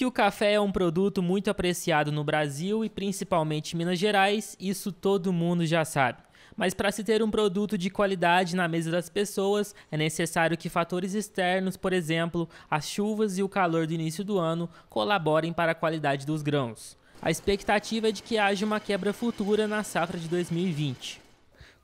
que o café é um produto muito apreciado no Brasil e principalmente em Minas Gerais, isso todo mundo já sabe. Mas para se ter um produto de qualidade na mesa das pessoas, é necessário que fatores externos, por exemplo, as chuvas e o calor do início do ano, colaborem para a qualidade dos grãos. A expectativa é de que haja uma quebra futura na safra de 2020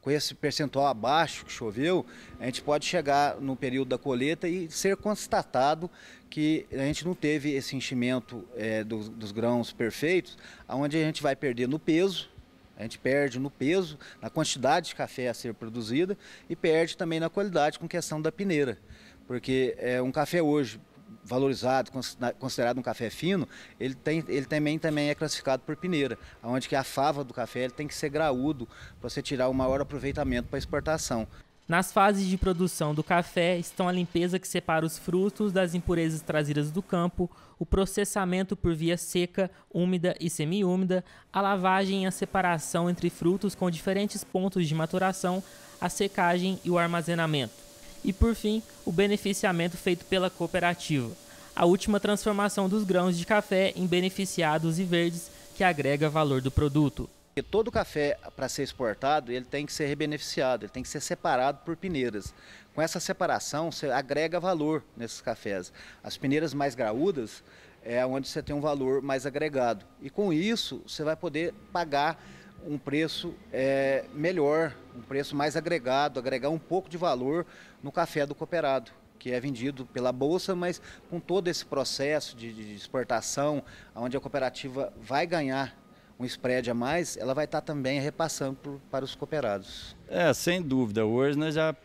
com esse percentual abaixo que choveu, a gente pode chegar no período da colheita e ser constatado que a gente não teve esse enchimento é, dos, dos grãos perfeitos, onde a gente vai perder no peso, a gente perde no peso, na quantidade de café a ser produzida e perde também na qualidade com questão da peneira. Porque é, um café hoje valorizado, considerado um café fino, ele, tem, ele também, também é classificado por peneira, onde que a fava do café ele tem que ser graúdo para você tirar o maior aproveitamento para exportação. Nas fases de produção do café estão a limpeza que separa os frutos das impurezas trazidas do campo, o processamento por via seca, úmida e semiúmida, a lavagem e a separação entre frutos com diferentes pontos de maturação, a secagem e o armazenamento e, por fim, o beneficiamento feito pela cooperativa, a última transformação dos grãos de café em beneficiados e verdes, que agrega valor do produto. todo café, para ser exportado, ele tem que ser rebeneficiado ele tem que ser separado por peneiras. Com essa separação, você agrega valor nesses cafés. As peneiras mais graúdas é onde você tem um valor mais agregado. E com isso, você vai poder pagar um preço é, melhor, um preço mais agregado, agregar um pouco de valor no café do cooperado, que é vendido pela Bolsa, mas com todo esse processo de, de exportação, onde a cooperativa vai ganhar um spread a mais, ela vai estar tá também repassando por, para os cooperados. É, sem dúvida. Hoje nós já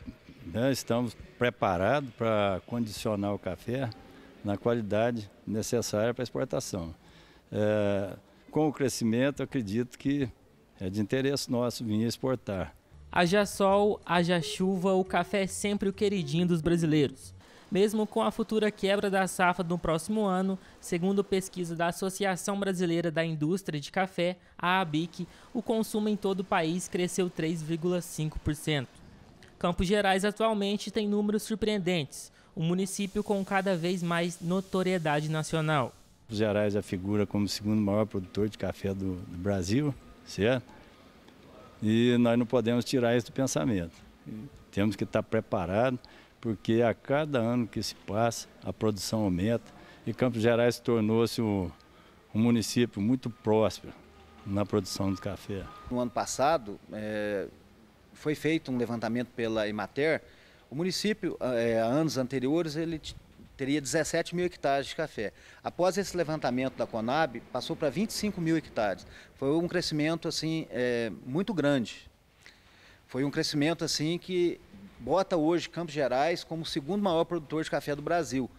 né, estamos preparados para condicionar o café na qualidade necessária para exportação. É, com o crescimento, acredito que é de interesse nosso vir exportar. Haja sol, haja chuva, o café é sempre o queridinho dos brasileiros. Mesmo com a futura quebra da safra no próximo ano, segundo pesquisa da Associação Brasileira da Indústria de Café, a ABIC, o consumo em todo o país cresceu 3,5%. Campos Gerais atualmente tem números surpreendentes, um município com cada vez mais notoriedade nacional. Campos Gerais é figura como o segundo maior produtor de café do, do Brasil, certo? E nós não podemos tirar isso do pensamento. Temos que estar preparados, porque a cada ano que se passa, a produção aumenta e Campos Gerais tornou-se um, um município muito próspero na produção de café. No ano passado, é, foi feito um levantamento pela Emater. O município, é, anos anteriores, ele teria 17 mil hectares de café. Após esse levantamento da Conab, passou para 25 mil hectares. Foi um crescimento assim é, muito grande. Foi um crescimento assim que bota hoje Campos Gerais como o segundo maior produtor de café do Brasil.